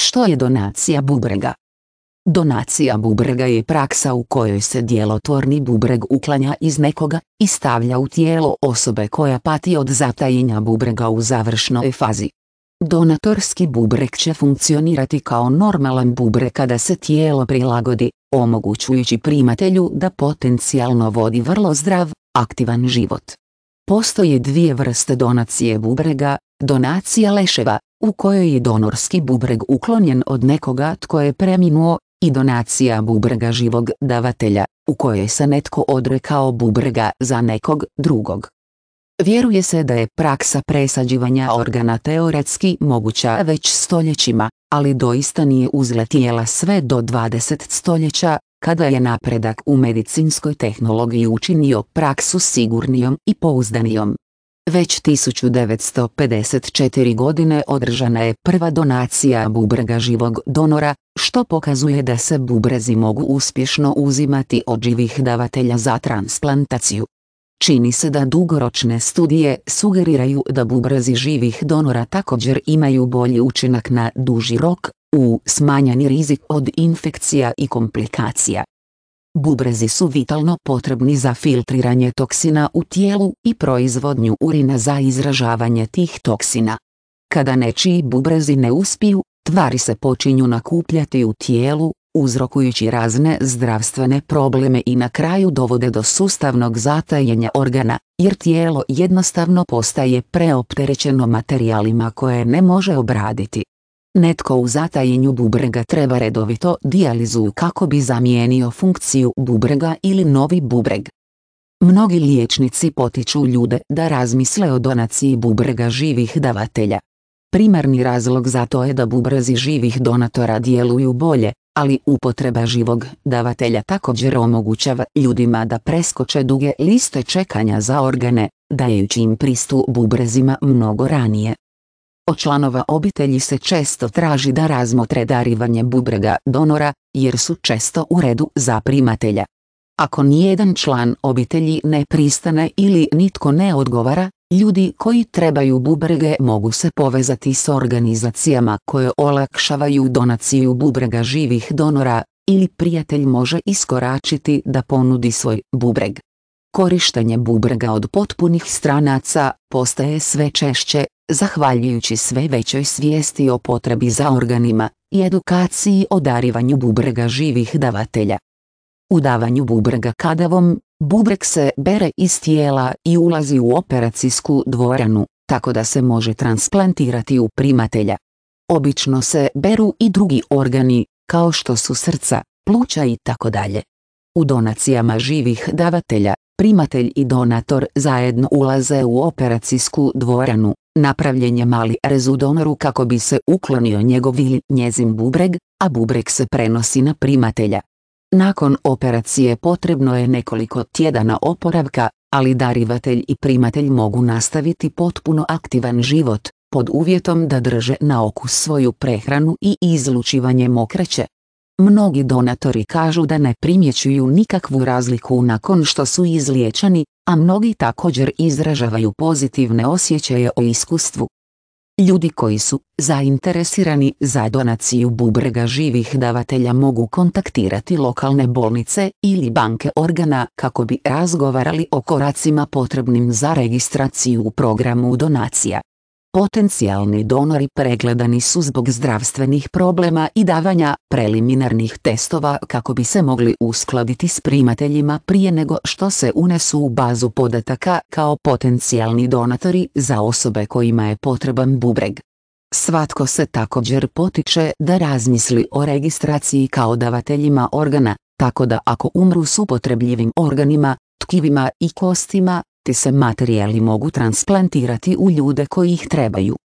Što je donacija bubrega? Donacija bubrega je praksa u kojoj se djelotvorni bubreg uklanja iz nekoga i stavlja u tijelo osobe koja pati od zatajenja bubrega u završnoj fazi. Donatorski bubreg će funkcionirati kao normalan bubreg kada se tijelo prilagodi, omogućujući primatelju da potencijalno vodi vrlo zdrav, aktivan život. Postoje dvije vrste donacije bubrega, donacija leševa u kojoj je donorski bubreg uklonjen od nekoga tko je preminuo, i donacija bubrega živog davatelja, u kojoj se netko odrekao bubrega za nekog drugog. Vjeruje se da je praksa presađivanja organa teoretski moguća već stoljećima, ali doista nije uzletijela sve do 20. stoljeća, kada je napredak u medicinskoj tehnologiji učinio praksu sigurnijom i pouzdanijom. Već 1954 godine održana je prva donacija bubrega živog donora, što pokazuje da se bubrezi mogu uspješno uzimati od živih davatelja za transplantaciju. Čini se da dugoročne studije sugeriraju da bubrezi živih donora također imaju bolji učinak na duži rok, u smanjeni rizik od infekcija i komplikacija. Bubrezi su vitalno potrebni za filtriranje toksina u tijelu i proizvodnju urina za izražavanje tih toksina. Kada nečiji bubrezi ne uspiju, tvari se počinju nakupljati u tijelu, uzrokujući razne zdravstvene probleme i na kraju dovode do sustavnog zatajenja organa, jer tijelo jednostavno postaje preopterećeno materijalima koje ne može obraditi. Netko u zatajenju bubrega treba redovito dijalizu kako bi zamijenio funkciju bubrega ili novi bubreg. Mnogi liječnici potiču ljude da razmisle o donaciji bubrega živih davatelja. Primarni razlog za to je da bubrezi živih donatora djeluju bolje, ali upotreba živog davatelja također omogućava ljudima da preskoče duge liste čekanja za organe, dajući im pristup bubrezima mnogo ranije. Od članova obitelji se često traži da razmotre darivanje bubrega donora, jer su često u redu za primatelja. Ako nijedan član obitelji ne pristane ili nitko ne odgovara, ljudi koji trebaju bubrege mogu se povezati s organizacijama koje olakšavaju donaciju bubrega živih donora, ili prijatelj može iskoračiti da ponudi svoj bubreg. Korištenje bubrega od potpunih stranaca postaje sve češće, zahvaljujući sve većoj svijesti o potrebi za organima i edukaciji o darivanju bubrega živih davatelja. U davanju bubrega kadavom, bubreg se bere iz tijela i ulazi u operacijsku dvoranu, tako da se može transplantirati u primatelja. Obično se beru i drugi organi, kao što su srca, pluća i tako dalje. U donacijama živih davatelja primatelj i donator zajedno ulaze u operacijsku dvoranu, napravljen je mali rez u donoru kako bi se uklonio njegov ili njezin bubreg, a bubreg se prenosi na primatelja. Nakon operacije potrebno je nekoliko tjedana oporavka, ali darivatelj i primatelj mogu nastaviti potpuno aktivan život, pod uvjetom da drže na oku svoju prehranu i izlučivanje mokraće. Mnogi donatori kažu da ne primjećuju nikakvu razliku nakon što su izliječeni, a mnogi također izražavaju pozitivne osjećaje o iskustvu. Ljudi koji su zainteresirani za donaciju bubrega živih davatelja mogu kontaktirati lokalne bolnice ili banke organa kako bi razgovarali o koracima potrebnim za registraciju u programu donacija. Potencijalni donori pregledani su zbog zdravstvenih problema i davanja preliminarnih testova kako bi se mogli uskladiti s primateljima prije nego što se unesu u bazu podataka kao potencijalni donatori za osobe kojima je potreban bubreg. Svatko se također potiče da razmisli o registraciji kao davateljima organa, tako da ako umru s upotrebljivim organima, tkivima i kostima, ti se materijali mogu transplantirati u ljude koji ih trebaju.